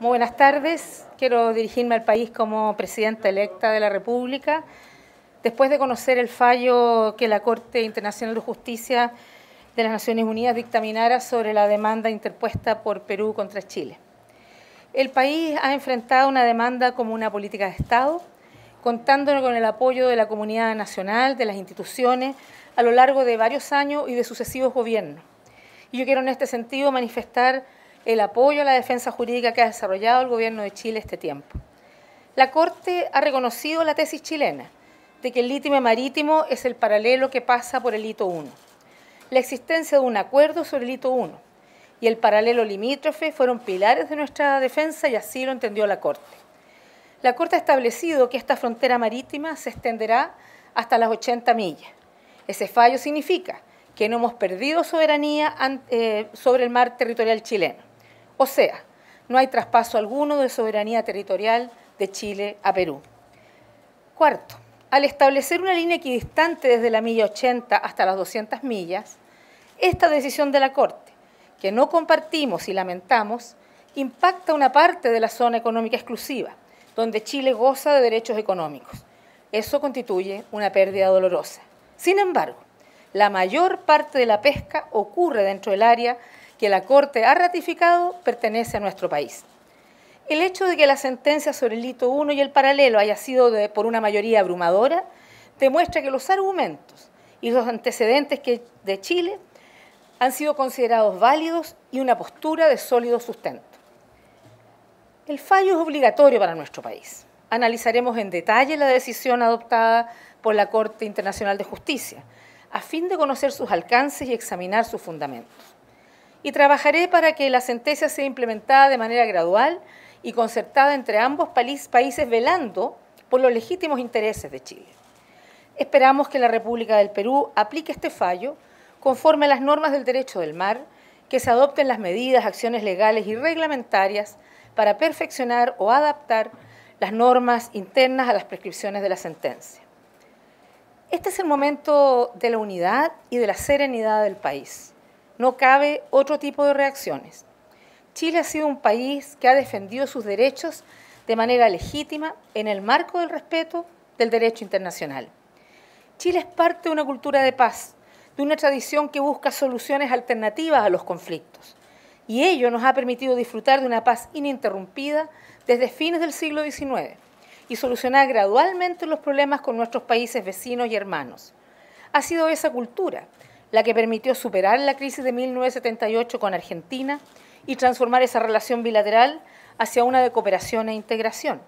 Muy buenas tardes. Quiero dirigirme al país como presidenta electa de la República. Después de conocer el fallo que la Corte Internacional de Justicia de las Naciones Unidas dictaminara sobre la demanda interpuesta por Perú contra Chile. El país ha enfrentado una demanda como una política de Estado, contando con el apoyo de la comunidad nacional, de las instituciones, a lo largo de varios años y de sucesivos gobiernos. Y yo quiero en este sentido manifestar el apoyo a la defensa jurídica que ha desarrollado el Gobierno de Chile este tiempo. La Corte ha reconocido la tesis chilena de que el lítime marítimo es el paralelo que pasa por el hito 1. La existencia de un acuerdo sobre el hito 1 y el paralelo limítrofe fueron pilares de nuestra defensa y así lo entendió la Corte. La Corte ha establecido que esta frontera marítima se extenderá hasta las 80 millas. Ese fallo significa que no hemos perdido soberanía eh, sobre el mar territorial chileno. O sea, no hay traspaso alguno de soberanía territorial de Chile a Perú. Cuarto, al establecer una línea equidistante desde la milla 80 hasta las 200 millas, esta decisión de la Corte, que no compartimos y lamentamos, impacta una parte de la zona económica exclusiva, donde Chile goza de derechos económicos. Eso constituye una pérdida dolorosa. Sin embargo, la mayor parte de la pesca ocurre dentro del área que la Corte ha ratificado pertenece a nuestro país. El hecho de que la sentencia sobre el hito 1 y el paralelo haya sido por una mayoría abrumadora demuestra que los argumentos y los antecedentes que, de Chile han sido considerados válidos y una postura de sólido sustento. El fallo es obligatorio para nuestro país. Analizaremos en detalle la decisión adoptada por la Corte Internacional de Justicia, a fin de conocer sus alcances y examinar sus fundamentos y trabajaré para que la sentencia sea implementada de manera gradual y concertada entre ambos países velando por los legítimos intereses de Chile. Esperamos que la República del Perú aplique este fallo conforme a las normas del derecho del mar, que se adopten las medidas, acciones legales y reglamentarias para perfeccionar o adaptar las normas internas a las prescripciones de la sentencia. Este es el momento de la unidad y de la serenidad del país no cabe otro tipo de reacciones. Chile ha sido un país que ha defendido sus derechos de manera legítima en el marco del respeto del derecho internacional. Chile es parte de una cultura de paz, de una tradición que busca soluciones alternativas a los conflictos. Y ello nos ha permitido disfrutar de una paz ininterrumpida desde fines del siglo XIX y solucionar gradualmente los problemas con nuestros países vecinos y hermanos. Ha sido esa cultura la que permitió superar la crisis de 1978 con Argentina y transformar esa relación bilateral hacia una de cooperación e integración.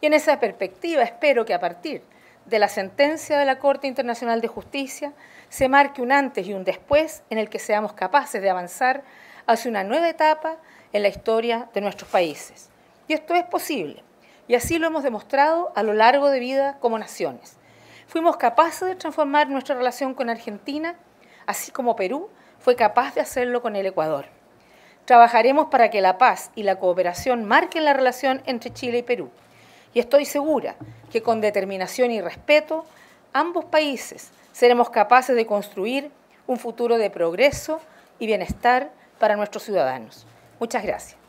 Y en esa perspectiva espero que a partir de la sentencia de la Corte Internacional de Justicia se marque un antes y un después en el que seamos capaces de avanzar hacia una nueva etapa en la historia de nuestros países. Y esto es posible, y así lo hemos demostrado a lo largo de vida como naciones. Fuimos capaces de transformar nuestra relación con Argentina así como Perú fue capaz de hacerlo con el Ecuador. Trabajaremos para que la paz y la cooperación marquen la relación entre Chile y Perú. Y estoy segura que con determinación y respeto, ambos países seremos capaces de construir un futuro de progreso y bienestar para nuestros ciudadanos. Muchas gracias.